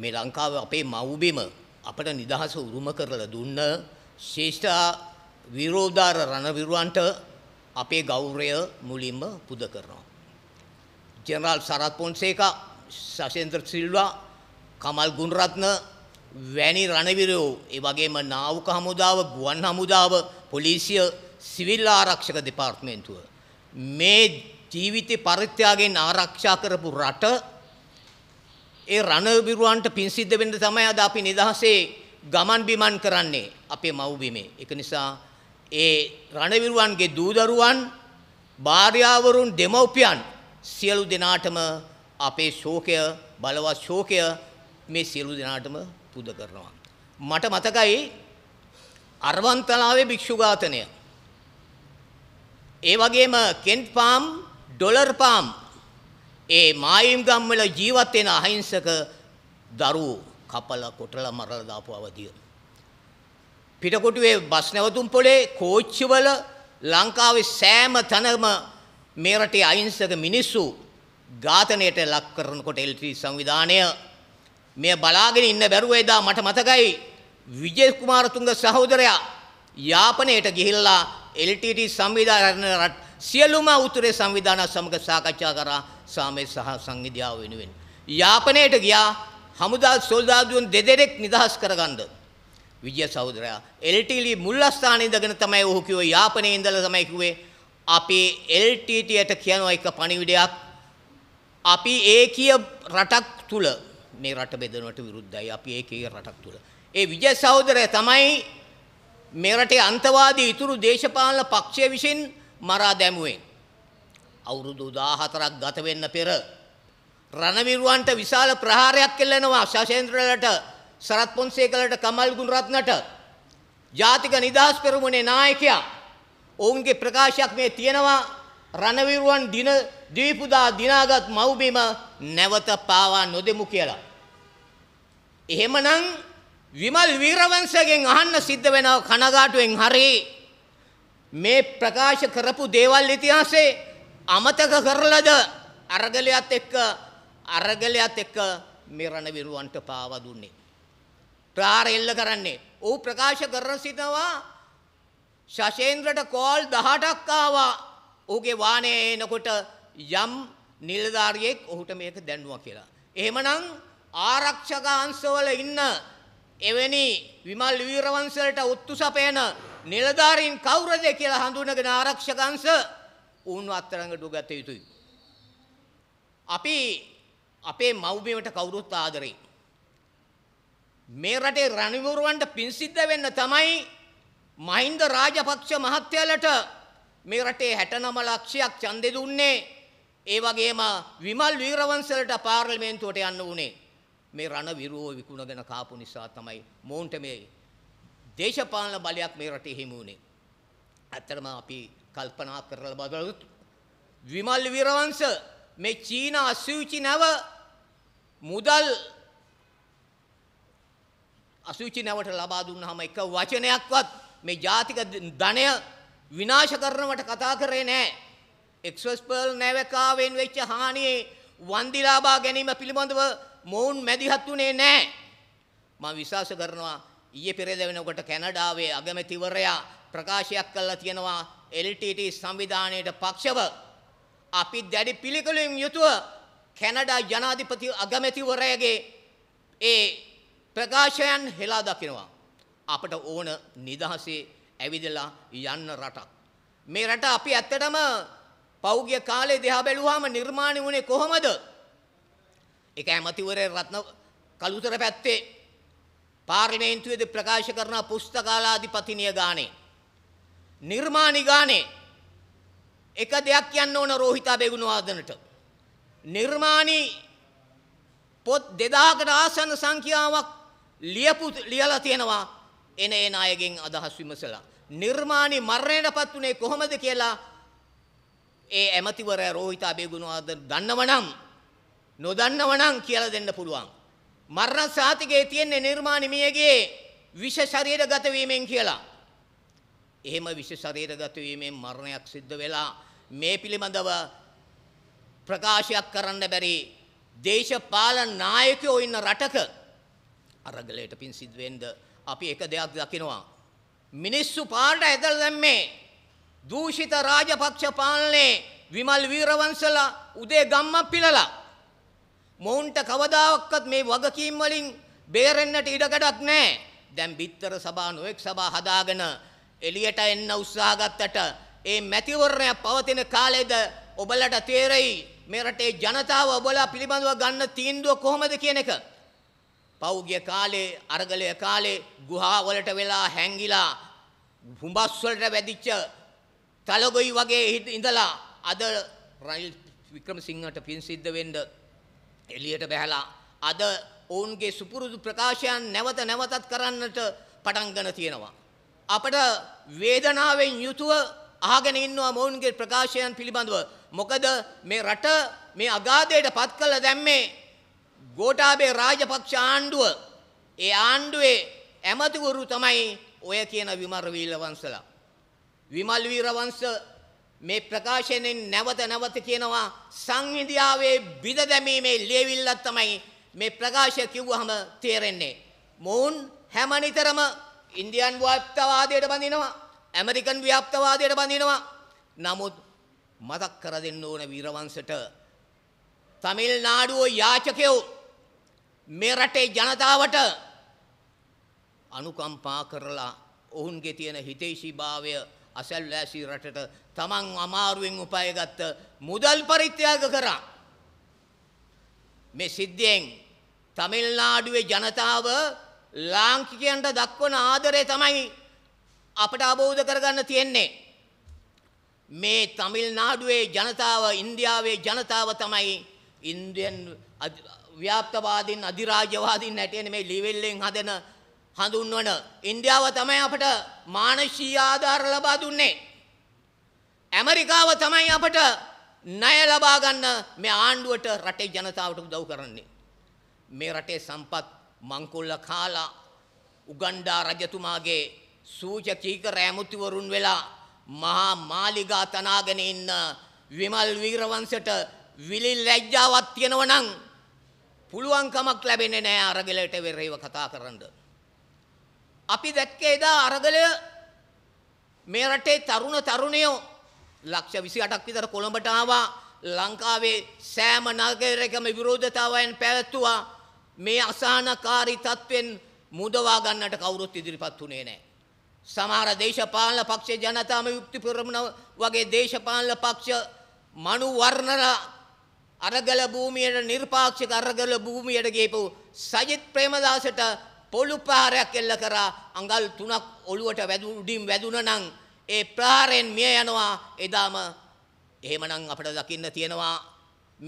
මේ ලංකාව අපේ මව්බිම අපට නිදහස උරුම කරලා දුන්න ශේෂ්ඨ විරෝධාර රණවිරුවන්ට අපේ ගෞරවය මුලින්ම පුද කරනවා. ජෙනරාල් සරත් පොන්සේකා, සසෙන්ද්‍ර සිල්වා, කමල් ගුණරත්න වැනි රණවිරයෝ ඒ වගේම නාවික හමුදාව, ගුවන් හමුදාව, පොලිසිය, සිවිල් ආරක්ෂක දෙපාර්තමේන්තුව මේ ජීවිත පරිත්‍යාගයෙන් ආරක්ෂා කරපු රට ඒ රණවිරුවන්ට පින් සිද්ධ වෙන්න තමයි අද අපි නිදහසේ ගමන් බිමන් කරන්නේ අපේ මව්බිමේ. ඒක නිසා ඒ රණවිරුවන්ගේ දූදරුවන්, භාර්යාවරුන්, දෙමව්පියන් සියලු දෙනාටම අපේ ශෝකය, බලවත් ශෝකය මේ සියලු දෙනාටම පුද කරනවා. මට මතකයි අරවන්තලාවේ භික්ෂු ඝාතනය. ඒ වගේම කෙන්ට් පාම්, ඩොලර් පාම් ඒ මායිම්ගම් වල ජීවත් වෙන අහිංසක දරුවෝ කපලා කොටලා මරලා දාපු අවදිය. පිටකොටුවේ බස් නැවතුම් පොලේ කෝච්චිවල ලංකාවේ සෑම තැනම මේ රටේ අහිංසක මිනිස්සු ඝාතනයට ලක් කරනකොට එල්ටී සංවිධානය මෙය බලාගෙන ඉන්න බැරුව එදා මට මතකයි විජේ කුමාරතුංග සහෝදරයා යාපනයට ගිහිල්ලා එල්ටීටී සංවිධානය සියලුම උතුරේ සංවිධාන සමග සාකච්ඡා කරා සාමය සහ සංවිධාව වෙනුවෙන්. යාපනයට ගියා හමුදා සොල්දාදුවන් දෙදෙනෙක් නිදහස් කරගන්න. විජය සහෝදරයා එල්ටිලි මුල් ස්ථානයේ ඉඳගෙන තමයි ඔහු කිව්වේ යාපනයේ ඉඳලා තමයි කිව්වේ අපේ එල්ටීටීයට කියනවා එක පණිවිඩයක් අපි ඒකීය රටක් තුල මේ රට බෙදනවට විරුද්ධයි අපි ඒකීය රටක් තුල. ඒ විජය සහෝදරයා තමයි මේ රටේ අන්තවාදී ඉතුරු දේශපාලන පක්ෂය විසින් මරා දැමුවෙන්. අවුරුදු 14ක් ගත වෙන්න පෙර රණවිරුවන්ට විශාල ප්‍රහාරයක් කෙල්ලනවා ශෂේන්ද්‍රලට සරත් පොන්සේකලට කමල් ගුණරත්නට ජාතික නිදහස් පෙරමුණේ නායකයා ඔවුන්ගේ ප්‍රකාශයක් මේ තියෙනවා රණවිරුවන් දින දීපුදා දිනාගත් මව්බිම නැවත පාවා නොදෙමු කියලා. එහෙමනම් විමල් වීරවංශගෙන් අහන්න සිද්ධ වෙනව කනගාටුවෙන් හරි මේ ප්‍රකාශ කරපු දේවල් ඉතිහාසේ අමතක කරලද අරගලයත් එක්ක අරගලයත් එක්ක මේ රණවිරුවන්ට පාවා දුන්නේ. ප්‍රහාර එල්ල කරන්නේ. ඌ ප්‍රකාශ කරන සිටවා ශෂේන්ද්‍රට කෝල් 18ක් ආවා. ඌගේ වානේ එනකොට යම් නිලධාරියෙක් ඔහුට මේක දැන්නුවා කියලා. එහෙමනම් ආරක්ෂක අංශවල ඉන්න එවැනි විමල් වීරවංශලට උත්තු සපයන නිලධාරීන් කවුරද කියලා හඳුනගෙන ආරක්ෂක අංශ උන්ව අත්තරඟට උගත යුතුයි. අපි අපේ මව්බිමට කවුරුත් ආදරෙයි. මේ රටේ රණවිරුවන්ට පින් සිද්ධ වෙන්න තමයි මහින්ද රාජපක්ෂ මහත්තයාලට මේ රටේ 69 ලක්ෂයක් ඡන්දෙ දුන්නේ. ඒ වගේම විමල් වීරවංශලට පාර්ලිමේන්තුවට යන්න උනේ. මේ රණවිරුවෝ විකුණගෙන කාපු නිසා තමයි මොවුන්ට මේ දේශපාලන බලයක් මේ රටේ හිමි වුණේ. ඇත්තටම අපි කල්පනා කරලා බලුවොත් විමල් විරවංශ මේ චීන අසුචි නැව මුදල් අසුචි නැවට ලබා දුන්නාම එක වචනයක්වත් මේ ජාතික ධනය විනාශ කරනවට කතා කරේ නැහැ. එක්ස්ප්‍රස් පර්ල් නැවකාවෙන් වෙච්ච හානියේ වන්දි ලාභා ගැනීම පිළිබඳව මොවුන් මැදිහත් වුණේ නැහැ. මම විශ්වාස කරනවා ඊයේ පෙරේද වෙනකොට කැනඩාවේ අගමැතිවරයා ප්‍රකාශයක් කළා තියෙනවා LTT සංවිධානයේ පක්ෂව අපි දැඩි පිළිකුලෙන් යුතුව කැනඩා ජනාධිපති අගමැතිවරයාගේ ඒ ප්‍රකාශයන් හෙලා දකිනවා අපට ඕන නිදහසේ ඇවිදලා යන්න රටක් මේ රට අපි ඇත්තටම පෞගිය කාලේ දෙහා බැලුවාම නිර්මාණය වුණේ කොහොමද ඒක ඇමතිවරේ රත්න කළුතර පැත්තේ පාර්ලිමේන්තුවේදී ප්‍රකාශ කරන පුස්තකාලාධිපතිනිය ගානේ නිර්මාණි ගානේ එක දෙයක් කියන්න ඕන රෝහිතා බෙගුණවාදනට නිර්මාණි පොත් 2000කට ආසන්න සංඛ්‍යාවක් ලියපු ලියලා තියෙනවා එන එන අයගෙන් අදහස් විමසලා නිර්මාණි මරණයටපත් උනේ කොහොමද කියලා ඒ ඇමතිවරයා රෝහිතා බෙගුණවාදන දන්නවනම් නොදන්නවනම් කියලා දෙන්න පුළුවන් මරණ සාතිකයේ තියෙන්නේ නිර්මාණිමියගේ විෂ ශරීරගත වීමෙන් කියලා. එහෙම විෂ ශරීරගත වීමෙන් මරණයක් සිද්ධ වෙලා මේ පිළිබඳව ප්‍රකාශයක් කරන්න බැරි දේශපාලන නායකයෝ ඉන්න රටක අරගලයට පින් සිද්ධ වෙන්න අපි එක දෙයක් දකිනවා. මිනිස්සු පාරට ඇදලා දැම්මේ දූෂිත රාජපක්ෂ පාලනේ විමල් වීරවංශලා උදේ ගම්මක් පිළලා මොවුන්ට කවදාවත් මේ වගකීම් වලින් බේරෙන්නට ඉඩකඩක් නැහැ. දැන් බිත්තර සභා නොඑක් සභා හදාගෙන එළියට එන්න උත්සාහ ගත්තට ඒ මැතිවරණය පවතින කාලයේද ඔබලට තේරෙයි මේ රටේ ජනතාව ඔබලා පිළිබඳව ගන්න තීන්දුව කොහොමද කියන එක. පෞගිය කාලේ අරගලය කාලේ ගුහා වලට වෙලා හැංගිලා හුඹස් වලට වැදිච්ච තලගොයි වගේ ඉඳලා අද රනිල් වික්‍රමසිංහට පින් සිද්ධ වෙන්න එළියට බැහැලා අද ඔවුන්ගේ සුපුරුදු ප්‍රකාශයන් නැවත නැවතත් කරන්නට පටන්ගෙන තියෙනවා. අපට වේදනාවෙන් යුතුව අහගෙන ඉන්නවා මොවුන්ගේ ප්‍රකාශයන් පිළිබඳව. මොකද මේ රට මේ අගාධයට පත් කළ දැම්මේ ගෝඨාභය රාජපක්ෂ ආණ්ඩුව. ඒ ආණ්ඩුවේ ඇමතිවරු තමයි ඔය කියන විමල් වීර වංශලා. විමල් වීර වංශ මේ ප්‍රකාශනෙන් නැවත නැවත කියනවා සංහිඳියාවේ බිඳ දැමීමේ ලියවිල්ල තමයි මේ ප්‍රකාශය කිව්වහම තේරෙන්නේ. මොවුන් හැම නිතරම ඉන්දියන් ව්‍යාප්තවාදයට බඳිනවා, ඇමරිකන් ව්‍යාප්තවාදයට බඳිනවා. නමුත් මතක් කර දෙන්න ඕන වීරවංශට තමිල්නාඩුව යාචකයෝ මේ රටේ ජනතාවට අනුකම්පා කරලා ඔවුන්ගේ තියෙන හිතේශීභාවය අසල්වැසි රටට තමන් අමාරුවෙන් උපායගත්ත මුදල් පරිත්‍යාග කරා. මේ සිද්ධියෙන් තමිල්නාඩුවේ ජනතාව ලාංකිකයන්ට දක්වන ආදරය තමයි අපට අවබෝධ කරගන්න තියෙන්නේ. මේ තමිල්නාඩුවේ ජනතාව ඉන්දියාවේ ජනතාව තමයි ඉන්දියන් ව්‍යාප්තවාදීන් අධිරාජ්‍යවාදීන් නැටෙන මේ ලිවෙල්ලෙන් හදන හඳුන්වන ඉන්දියාව තමයි අපට මානසික ආධාර ලබා දුන්නේ. ඇමරිකාව තමයි අපට ණය ලබා ගන්න මේ ආණ්ඩුවට රටේ ජනතාවට උදව් කරන්නේ. මේ රටේ සම්පත් මංකොල්ල කාලා උගණ්ඩා රජතුමාගේ සූචකීකර ඇමුතිවරුන් වෙලා මහා මාලිගා තනාගෙන ඉන්න විමල් වීරවංශට විලි ලැජ්ජාවක් තියෙනවනම් පුළුවන්කමක් ලැබෙන්නේ නැහැ අරගෙලට වෙරේව කතා කරන්න. අපි දැක්කේ එදා අරගලය මේ රටේ තරුණ තරුණියෝ ලක්ෂ 28ක් විතර කොළඹට ආවා ලංකාවේ සෑම නගරයකම විරෝධතාවයන් පැවැත්තුවා මේ අසහනකාරී තත්වෙන් මුදවා ගන්නට කවුරුත් ඉදිරිපත් වුණේ නැහැ. සමහර දේශපාලන පක්ෂ ජනතාම යුක්ති පෙරමුණ වගේ දේශපාලන පක්ෂ මනු වර්ණන අරගල භූමියට නිර්පාක්ෂික අරගල භූමියට ගියපු සජිත් ප්‍රේමදාසට පොළු ප්‍රහාරයක් එල්ල කරා අඟල් 3ක් ඔළුවට වැදු උඩින් වැදුන නම් ඒ ප්‍රහාරයෙන් මිය යනවා එදාම එහෙමනම් අපිට දකින්න තියෙනවා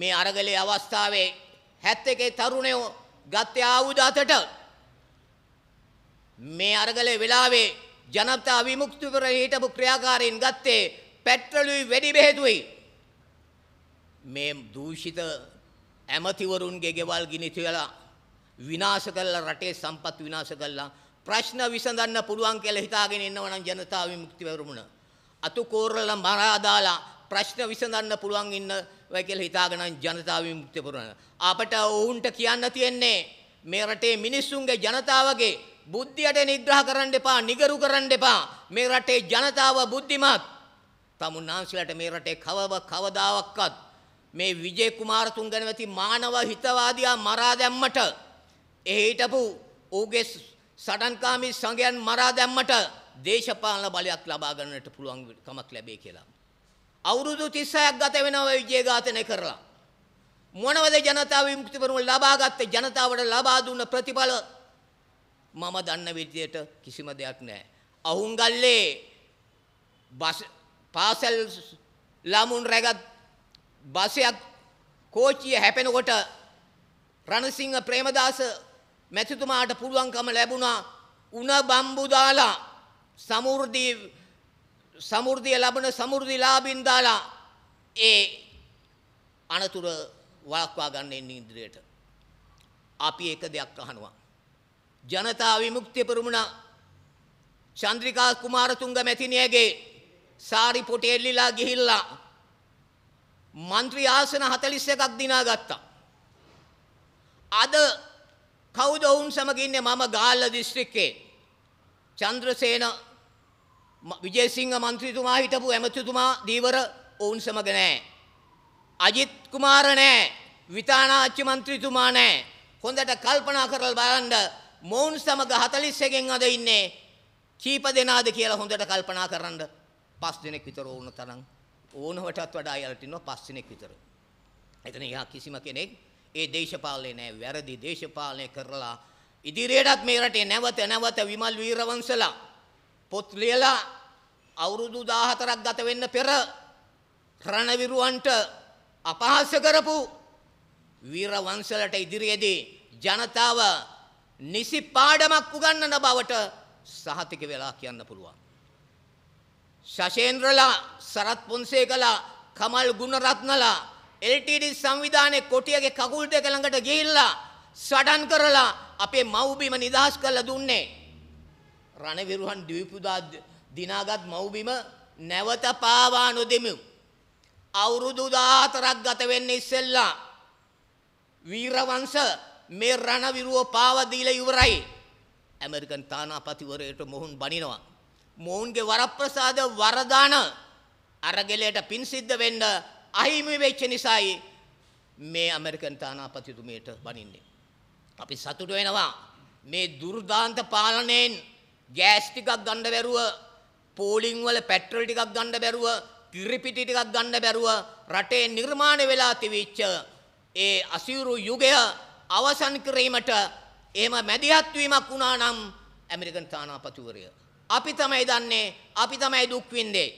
මේ අරගලේ අවස්ථාවේ 71 තරුණයෝ ගත්තේ ආයුධ අතට මේ අරගලේ වෙලාවේ ජනතා විමුක්ති පෙරේ හිටපු ක්‍රියාකාරීන් ගත්තේ පෙට්‍රලුයි වෙඩි බෙහෙතුයි මේ දූෂිත ඇමතිවරුන්ගේ ගෙවල් ගිනි තියලා විනාශ කළා රටේ සම්පත් විනාශ කළා ප්‍රශ්න විසඳන්න පුළුවන් කියලා හිතාගෙන ඉන්නවා නම් ජනතාව විමුක්ති වරුමුණ අතු කෝරලා මරා දාලා ප්‍රශ්න විසඳන්න පුළුවන් ඉන්න වෙයි කියලා හිතාගෙන ජනතාව විමුක්ති වරුමුණ අපට ඔවුන්ට කියන්න තියෙන්නේ මේ රටේ මිනිස්සුන්ගේ ජනතාවගේ බුද්ධියට නිග්‍රහ කරන්න එපා නිගරු කරන්න එපා මේ රටේ ජනතාව බුද්ධිමත් තමුන්නාන්සලට මේ රටේ කවව කවදාවක්වත් මේ විජේ කුමාරතුංග නැති මානව හිතවාදියා මරා දැම්මට ඒ හිටපු ඌගේ සටන්කාමී සංගයන් මරා දැම්මට දේශපාලන බලයක් ලබා ගන්නට පුළුවන් කමක් ලැබේ කියලා. අවුරුදු 36ක් ගත වෙනවා විජය ඝාතනය කරලා. මොනවද ජනතා විමුක්ති පෙරමුණ ලබාගත්තේ ජනතාවට ලබා දුන්න ප්‍රතිඵල මම දන්න විදියට කිසිම දෙයක් නැහැ. අහුන්ගල්ලේ බස් පාසල් ළමුන් රැගත් බසයක් කෝච්චිය හැපෙනකොට රණසිංහ ප්‍රේමදාස මැතිතුමාට පුළුවන්කම ලැබුණා උණ බම්බු දාලා සමෘද්ධී සමෘද්ධිය ලබන සමෘද්ධිලාභින් දාලා ඒ අනතුර වළක්වා ගන්න එන්නේ ඉදිරියට. අපි එක දෙයක් අහනවා. ජනතා විමුක්තිය පෙරමුණ චන්ද්‍රිකා කුමාරතුංග මැතිණියගේ සාරි පොටේ එල්ලිලා ගිහිල්ලා മന്ത്രി ආසන 41ක් දිනාගත්තා. අද කවුද ඔවුන් සමග ඉන්නේ මම ගාල්ල දිස්ත්‍රික්කේ චන්ද්‍රසේන විජේසිංහ മന്ത്രിතුමා හිටපු ඇමතිතුමා දීවර ඔවුන් සමග නැහැ අජිත් කුමාර නැහැ විතානාච්චි മന്ത്രിතුමා නැහැ හොඳට කල්පනා කරලා බලන්න මොවුන් සමග 41 ගෙන් අද ඉන්නේ කීප දෙනාද කියලා හොඳට කල්පනා කරන්න පස් දිනක් විතර වුණ තරම් ඕනවටත් වඩා අයලට ඉන්නවා පස් දිනක් විතර. එතන එහා කිසිම කෙනෙක් ඒ දේශපාලනේ නෑ වැරදි දේශපාලනය කරලා ඉදිරියටත් මේ රටේ නැවත නැවත විමල් වීරවංශලා පොත් ලියලා අවුරුදු 14ක් ගත වෙන්න පෙර රණවිරුවන්ට අපහාස කරපු වීරවංශලට ඉදිරියේදී ජනතාව නිසි පාඩමක් උගන්වන බවට සහතික වෙලා කියන්න පුළුවන්. ශෂේන්ද්‍රලා සරත් පොන්සේකලා කමල් ගුණරත්නලා LTD සංවිධානයේ කොටියගේ කකුල් දෙක ළඟට ගිහිල්ලා සටන් කරලා අපේ මව්බිම නිදහස් කරලා දුන්නේ. රණවිරුහන් ද්වීපුදා දිනාගත් මව්බිම නැවත පාවා නොදෙමු. අවුරුදු 14ක් ගත වෙන්න ඉස්සෙල්ලා වීරවංශ මේ රණවිරුව පාවා දීලා ඉවරයි. ඇමරිකන් තානාපතිවරයට මොහුන් බනිනවා. මොවුන්ගේ වරප්‍රසාද වරදාන අරගෙලයට පින් සිද්ධ වෙන්න අහිමි වෙච්ච නිසායි මේ ඇමරිකන් තානාපතිතුමයට බනින්නේ. අපි සතුට වෙනවා මේ දුර්දාන්ත පාලනයෙන් ගෑස් ටිකක් ගන්න බැරුව පෝලිං වල පෙට්‍රල් ටිකක් ගන්න බැරුව කිරිපිටි ටිකක් ගන්න බැරුව රටේ නිර්මාණය වෙලා තිබිච්ච ඒ අසීරු යුගය අවසන් කිරීමට එහෙම මැදිහත් වීමක් වුණා නම් ඇමරිකන් තානාපතිවරය අපි තමයි දන්නේ අපි තමයි දුක් විඳේ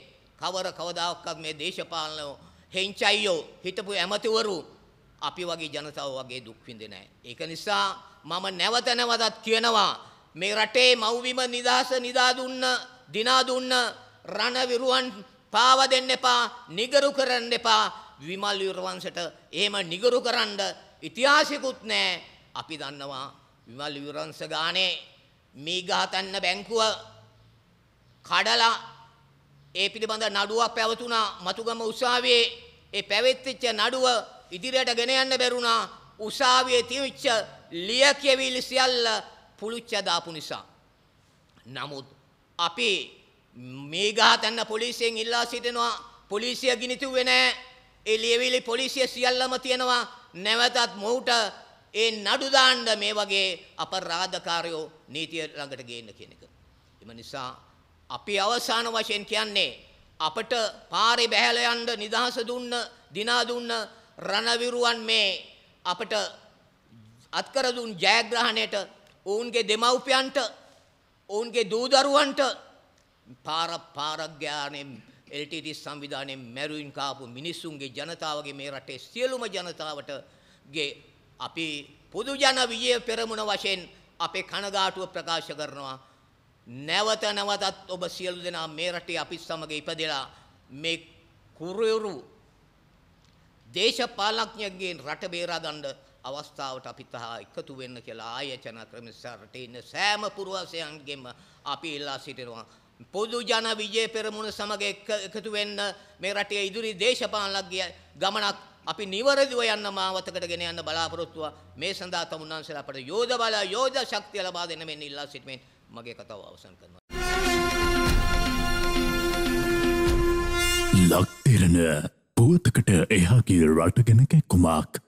කවර කවදාකවත් මේ දේශපාලනෝ හෙන්චයියෝ හිටපු ඇමතිවරු අපි වගේ ජනතාව වගේ දුක් විඳින්නේ ඒක නිසා මම නැවත නැවතත් කියනවා මේ රටේ මව්විම නිදහස නිදා දුන්න දිනා දුන්න රණ විරුවන් පාව දෙන්න එපා නිගරු කරන්න එපා විමල් විරවංශට එහෙම නිගරු කරන්න ඉතිහාසිකුත් නැහැ අපි දන්නවා විමල් විරවංශ ගානේ මේ ගහතන්න බැංකුව කඩලා ඒ පිළිබඳ නඩුවක් පැවතුණා මතුගම උසාවියේ ඒ පැවැත්තිච්ච නඩුව ඉදිරියට ගෙන යන්න බැරුණා උසාවියේ තිබිච්ච ලියකියවිලි සියල්ල පුළුච්ච දාපු නිසා. නමුත් අපි මේ ගහතන්න පොලිසියෙන් ඉල්ලා සිටිනවා පොලිසිය ගිනිතුවේ නැහැ. ඒ ලියවිලි පොලිසිය සියල්ලම තියෙනවා. නැවතත් මොහුට ඒ නඩු දාන්න මේ වගේ අපරාධකාරයෝ නීතිය ළඟට ගේන්න කියන එක. එම නිසා අපි අවසාන වශයෙන් කියන්නේ අපට පාරේ බැහැල යන්න නිදහස දුන්න දිනා දුන්න රණවිරුවන් මේ අපට අත්කර දුන් ජයග්‍රහණයට ඔවුන්ගේ දෙමව්පියන්ට ඔවුන්ගේ දූ දරුවන්ට පාර පාරඥානේ එල්ටීටී සංවිධානයේ මැරුවින් කාපු මිනිස්සුන්ගේ ජනතාවගේ මේ රටේ සියලුම ජනතාවටගේ අපි පොදු ජන විජය පෙරමුණ වශයෙන් අපේ කනගාටුව ප්‍රකාශ කරනවා නැවත නැවතත් ඔබ සියලු දෙනා මේ රටේ අපි සමග ඉපදෙලා මේ කුරුයුරු දේශපාලඥයන්ගෙන් රට බේරා ගන්න අවස්ථාවට අපි තහා එකතු වෙන්න කියලා ආයතන ක්‍රමසා රටේ ඉන්න සෑම පුරවාසයන්ගෙම අපි ඉල්ලා සිටිනවා පොදු ජන විජය පෙරමුණ සමග එකතු වෙන්න මේ රටේ ඉදිරි දේශපාලනඥ ගමනක් අපි නිවරදිව යන්න මාවතකට ගෙන යන්න බලාපොරොත්තුව මේ සඳහා තමුන්නාන්සලා අපට යෝධ බල යෝධ ශක්තිය ලබා දෙන්න මෙන්න ඉල්ලා සිටින්නේ මගේ කතාව අවසන් කරනවා. ලක්තිරණ පුවතකට එහා ගිය රට ගැන කැක්කුමක්